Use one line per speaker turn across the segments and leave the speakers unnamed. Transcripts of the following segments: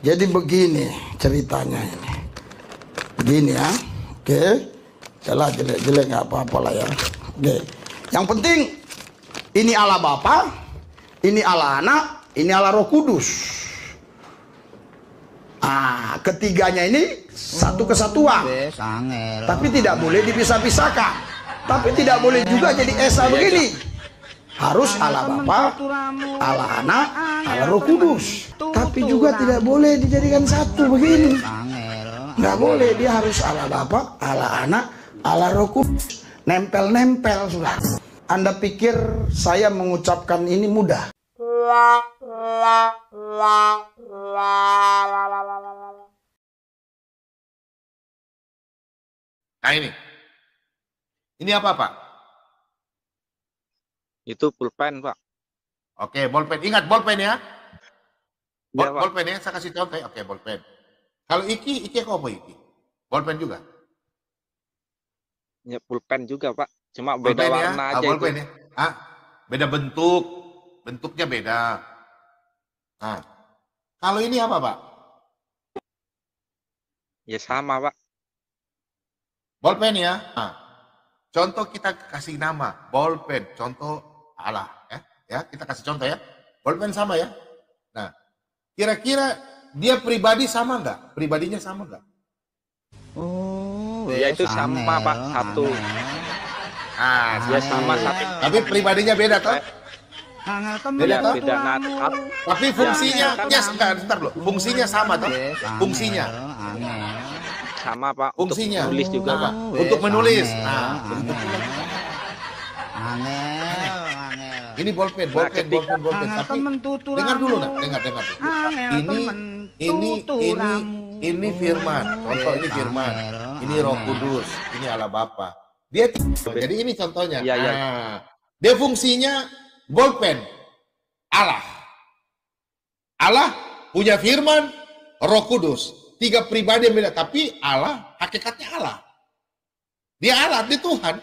Jadi begini ceritanya ini. Begini ya. Oke. Jelas jelek-jelek nggak apa-apa lah ya. Oke. Yang penting ini ala Bapa, ini ala Anak, ini ala Roh Kudus. Ah, ketiganya ini satu kesatuan. Oh, Tapi tidak boleh dipisah-pisahkan. Tapi tidak boleh juga jadi esa begini harus ala Bapa, ala Anak, ala Roh Kudus. Tapi juga tidak boleh dijadikan satu begini. Nggak boleh, dia harus ala Bapa, ala Anak, ala Roh Kudus. Nempel-nempel sudah. Anda pikir saya mengucapkan ini mudah? Nah ini. Ini apa Pak? Itu pulpen, Pak. Oke, bolpen. Ingat bolpen ya. Bol, ya, bolpen ya, saya kasih contoh. Oke, bolpen. Kalau Iki, Iki apa Iki? Bolpen juga. Ya, pulpen juga, Pak. Cuma bolpen beda ya. warna ah, aja bolpen ya. Ah, beda bentuk. Bentuknya beda. Nah, kalau ini apa, Pak? Ya sama, Pak. Bolpen ya. Nah, contoh kita kasih nama, bolpen. Contoh Allah ya. ya kita kasih contoh ya bolpen sama ya nah kira-kira dia pribadi sama nggak pribadinya sama nggak oh ya itu sama, pak satu ah dia sama satu tapi pribadinya beda toh eh, kan beda toh beda
tapi fungsinya kan ya
sebentar sebentar ntar loh fungsinya sama toh fungsinya
sama pak fungsinya untuk menulis
juga pak untuk menulis aneh nah. Ini bolpen, nah, bolpen, bolpen, bolpen. Tapi dengar dulu nak, dengar, dengar. Ah, ini ini ini ini firman. Contoh ini firman. Ini Roh Kudus, ini Allah Bapa. Dia jadi ini contohnya. Ya, ya. dia fungsinya bolpen Allah. Allah punya firman, Roh Kudus. Tiga pribadi yang beda, tapi Allah hakikatnya Allah. Dia Allah, dia Tuhan.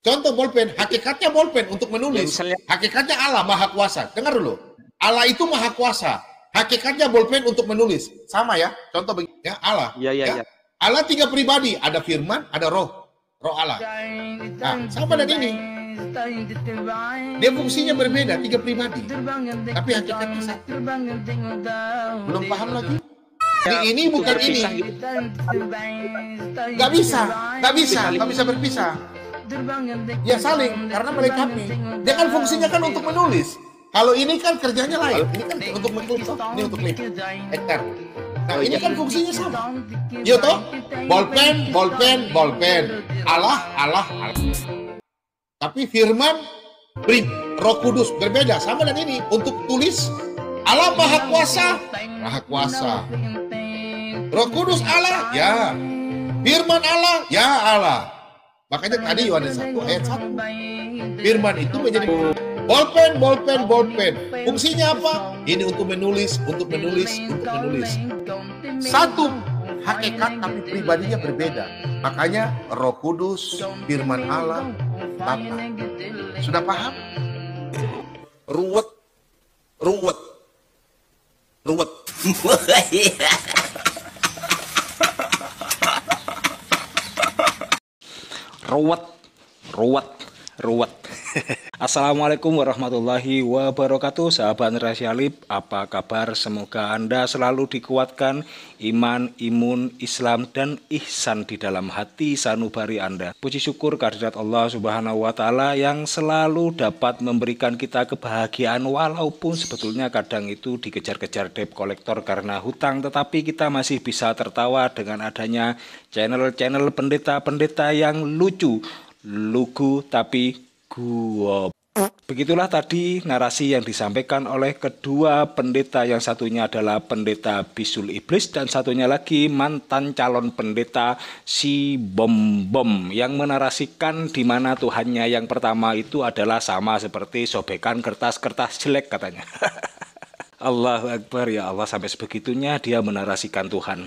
Contoh bolpen, hakikatnya bolpen untuk menulis. Ya, hakikatnya Allah Maha Kuasa. Dengar dulu. Allah itu Maha Kuasa. Hakikatnya bolpen untuk menulis. Sama ya. Contoh begini ya, Allah. Ya, ya, ya. ya. Allah tiga pribadi, ada firman, ada roh. Roh Allah. Nah, sama dengan ini. Dia fungsinya berbeda, tiga pribadi. Tapi hakikatnya satu.
Belum paham lagi?
Jadi ya, ini bukan ini. Gitu.
Gak bisa, gak bisa, gak bisa berpisah. Ya saling, karena melengkapi.
Dia kan fungsinya kan untuk menulis. Kalau ini kan kerjanya lain. Ini kan untuk mengklip, ini untuk klip. hektar. Eh, nah, oh, ini iya. kan
fungsinya
sama.
Iya toh? Bolpen, bolpen, bolpen. Allah, Allah, Allah. Tapi firman brim Roh Kudus berbeda sama dengan ini untuk tulis Allah Maha Kuasa, Maha Kuasa. Roh Kudus Allah, ya. Firman Allah, ya Allah. Makanya tadi Yohanes 1 ayat 1. Firman ya. itu menjadi bolpen, bolpen, bolpen. Fungsinya apa? Ini untuk menulis, untuk menulis, untuk menulis. Satu hakikat tapi pribadinya berbeda. Makanya Roh Kudus, firman Allah, Bapa. Gitu, Sudah paham? Ruwet, ruwet, ruwet.
ruuat, ruuat, ruuat Assalamualaikum warahmatullahi wabarakatuh Sahabat lip Apa kabar? Semoga Anda selalu dikuatkan Iman, imun, Islam, dan ihsan di dalam hati sanubari Anda Puji syukur kehadirat Allah subhanahu wa ta'ala Yang selalu dapat memberikan kita kebahagiaan Walaupun sebetulnya kadang itu dikejar-kejar debt kolektor karena hutang Tetapi kita masih bisa tertawa dengan adanya channel-channel pendeta-pendeta yang lucu Lugu tapi gua. Begitulah tadi narasi yang disampaikan oleh kedua pendeta yang satunya adalah pendeta Bisul Iblis dan satunya lagi mantan calon pendeta si Bom Bom yang menarasikan di mana Tuhannya yang pertama itu adalah sama seperti sobekan kertas-kertas jelek katanya. Allahu Akbar ya Allah sampai sebegitunya dia menarasikan Tuhan.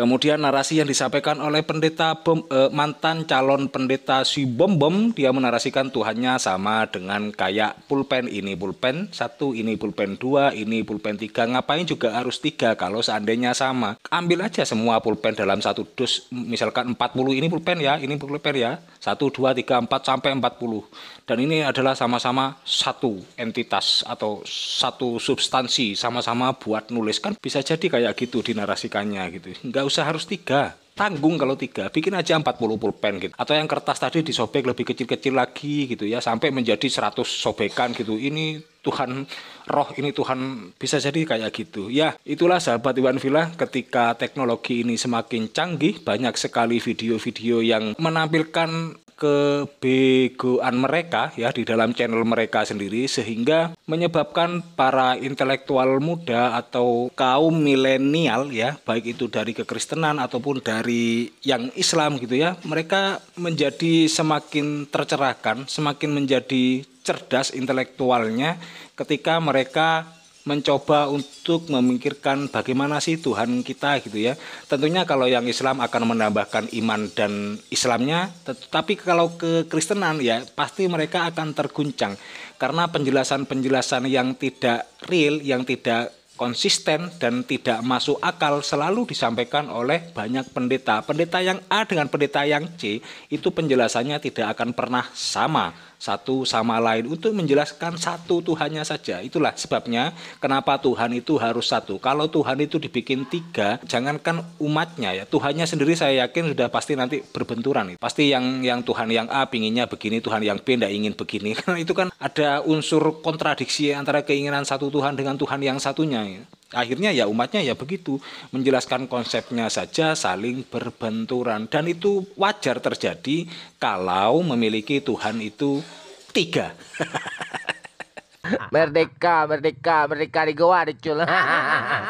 Kemudian narasi yang disampaikan oleh pendeta bom, eh, mantan calon pendeta si bom bom dia menarasikan Tuhannya sama dengan kayak pulpen ini pulpen satu ini pulpen dua ini pulpen tiga ngapain juga harus tiga kalau seandainya sama ambil aja semua pulpen dalam satu dus misalkan 40 ini pulpen ya ini pulpen ya satu dua tiga empat sampai 40 dan ini adalah sama-sama satu entitas atau satu substansi sama-sama buat nulis kan bisa jadi kayak gitu dinarasikannya gitu nggak usah harus tiga tanggung kalau tiga bikin aja 40 pulpen gitu atau yang kertas tadi disobek lebih kecil-kecil lagi gitu ya sampai menjadi 100 sobekan gitu ini Tuhan roh ini Tuhan bisa jadi kayak gitu ya itulah sahabat Iwan Villa ketika teknologi ini semakin canggih banyak sekali video-video yang menampilkan kebegoan mereka ya di dalam channel mereka sendiri sehingga menyebabkan para intelektual muda atau kaum milenial ya baik itu dari kekristenan ataupun dari yang Islam gitu ya mereka menjadi semakin tercerahkan semakin menjadi cerdas intelektualnya ketika mereka mencoba untuk memikirkan bagaimana sih Tuhan kita gitu ya. Tentunya kalau yang Islam akan menambahkan iman dan Islamnya, tetapi kalau ke Kristenan ya pasti mereka akan terguncang karena penjelasan-penjelasan yang tidak real, yang tidak konsisten dan tidak masuk akal selalu disampaikan oleh banyak pendeta. Pendeta yang A dengan pendeta yang C itu penjelasannya tidak akan pernah sama satu sama lain untuk menjelaskan satu Tuhannya saja. Itulah sebabnya kenapa Tuhan itu harus satu. Kalau Tuhan itu dibikin tiga, jangankan umatnya ya, Tuhannya sendiri saya yakin sudah pasti nanti berbenturan. Pasti yang yang Tuhan yang A pinginnya begini, Tuhan yang B tidak ingin begini. Karena itu kan ada unsur kontradiksi antara keinginan satu Tuhan dengan Tuhan yang satunya. Ya akhirnya ya umatnya ya begitu menjelaskan konsepnya saja saling berbenturan dan itu wajar terjadi kalau memiliki Tuhan itu tiga
merdeka merdeka merdeka di goa dicul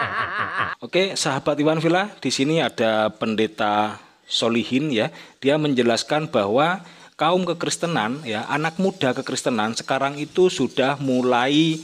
oke sahabat Iwan Villa di sini ada pendeta Solihin ya dia menjelaskan bahwa kaum kekristenan ya anak muda kekristenan sekarang itu sudah mulai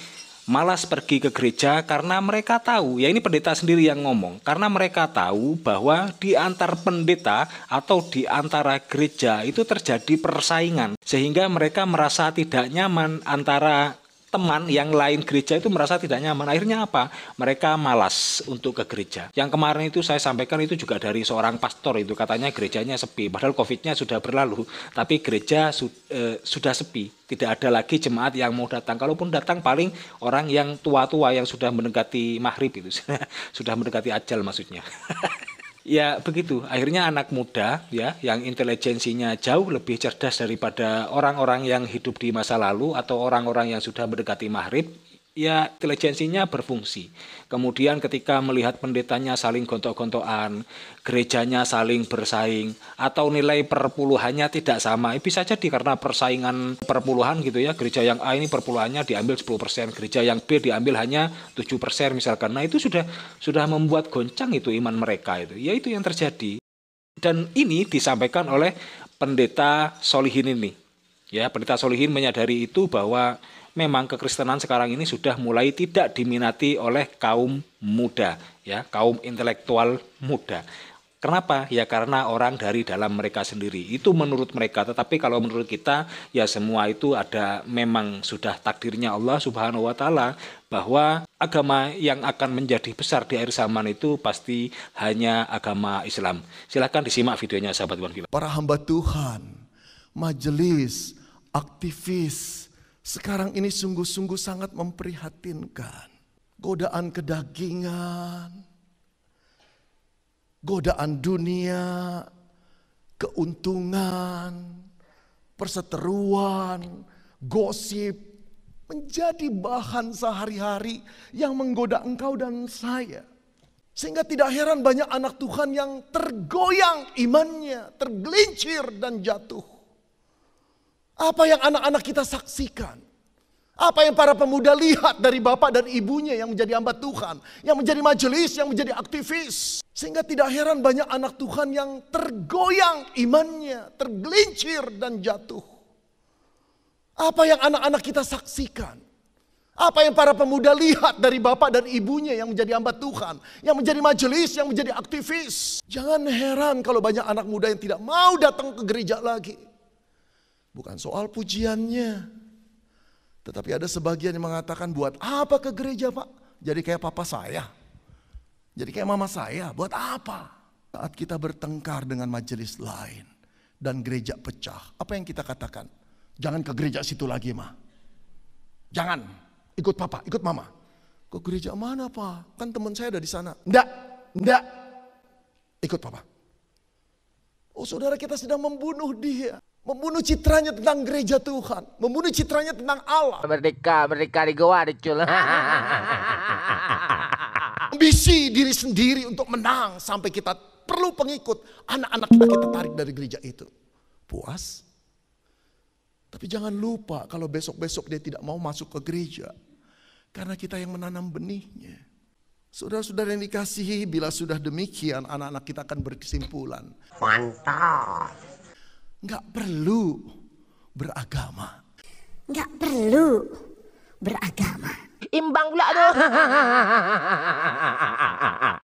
malas pergi ke gereja karena mereka tahu, ya ini pendeta sendiri yang ngomong, karena mereka tahu bahwa di antar pendeta atau di antara gereja itu terjadi persaingan sehingga mereka merasa tidak nyaman antara teman yang lain gereja itu merasa tidak nyaman. Akhirnya apa? Mereka malas untuk ke gereja. Yang kemarin itu saya sampaikan itu juga dari seorang pastor itu katanya gerejanya sepi. Padahal COVID-nya sudah berlalu, tapi gereja su eh, sudah sepi. Tidak ada lagi jemaat yang mau datang. Kalaupun datang paling orang yang tua-tua yang sudah mendekati maghrib itu, sudah mendekati ajal maksudnya. ya begitu akhirnya anak muda ya yang intelijensinya jauh lebih cerdas daripada orang-orang yang hidup di masa lalu atau orang-orang yang sudah mendekati maghrib ya intelijensinya berfungsi. Kemudian ketika melihat pendetanya saling gontok-gontokan, gerejanya saling bersaing, atau nilai perpuluhannya tidak sama, ya bisa jadi karena persaingan perpuluhan gitu ya, gereja yang A ini perpuluhannya diambil 10%, gereja yang B diambil hanya 7% misalkan. Nah itu sudah sudah membuat goncang itu iman mereka itu, ya itu yang terjadi. Dan ini disampaikan oleh pendeta Solihin ini. Ya, pendeta Solihin menyadari itu bahwa memang kekristenan sekarang ini sudah mulai tidak diminati oleh kaum muda, ya, kaum intelektual muda. Kenapa? Ya karena orang dari dalam mereka sendiri. Itu menurut mereka. Tetapi kalau menurut kita, ya semua itu ada memang sudah takdirnya Allah Subhanahu wa taala bahwa agama yang akan menjadi besar di akhir zaman itu pasti hanya agama Islam. Silahkan disimak videonya sahabat Tuhan. Para
hamba Tuhan, majelis, aktivis, sekarang ini sungguh-sungguh sangat memprihatinkan. Godaan kedagingan, godaan dunia, keuntungan, perseteruan, gosip menjadi bahan sehari-hari yang menggoda engkau dan saya. Sehingga tidak heran banyak anak Tuhan yang tergoyang imannya, tergelincir dan jatuh. Apa yang anak-anak kita saksikan? Apa yang para pemuda lihat dari bapak dan ibunya yang menjadi hamba Tuhan, yang menjadi majelis, yang menjadi aktivis. Sehingga tidak heran banyak anak Tuhan yang tergoyang imannya, tergelincir dan jatuh. Apa yang anak-anak kita saksikan? Apa yang para pemuda lihat dari bapak dan ibunya yang menjadi hamba Tuhan, yang menjadi majelis, yang menjadi aktivis. Jangan heran kalau banyak anak muda yang tidak mau datang ke gereja lagi. Bukan soal pujiannya. Tetapi ada sebagian yang mengatakan buat apa ke gereja pak? Jadi kayak papa saya. Jadi kayak mama saya. Buat apa? Saat kita bertengkar dengan majelis lain. Dan gereja pecah. Apa yang kita katakan? Jangan ke gereja situ lagi mah. Jangan. Ikut papa, ikut mama. Ke gereja mana pak? Kan teman saya ada di sana. Ndak, ndak. Ikut papa. Oh saudara kita sedang membunuh dia. Membunuh citranya tentang gereja Tuhan. Membunuh citranya tentang Allah. Merdeka, merdeka di goa dicul. Ambisi diri sendiri untuk menang sampai kita perlu pengikut. Anak-anak kita kita tarik dari gereja itu. Puas? Tapi jangan lupa kalau besok-besok dia tidak mau masuk ke gereja. Karena kita yang menanam benihnya. Saudara-saudara yang dikasihi, bila sudah demikian anak-anak kita akan berkesimpulan. Mantap nggak perlu beragama. Nggak perlu beragama. Imbang pula tuh.